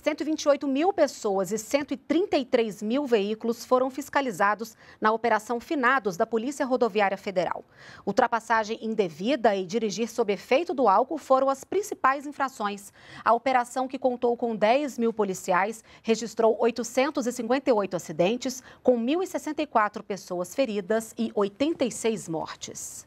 128 mil pessoas e 133 mil veículos foram fiscalizados na Operação Finados da Polícia Rodoviária Federal. Ultrapassagem indevida e dirigir sob efeito do álcool foram as principais infrações. A operação, que contou com 10 mil policiais, registrou 858 acidentes, com 1.064 pessoas feridas e 86 mortes.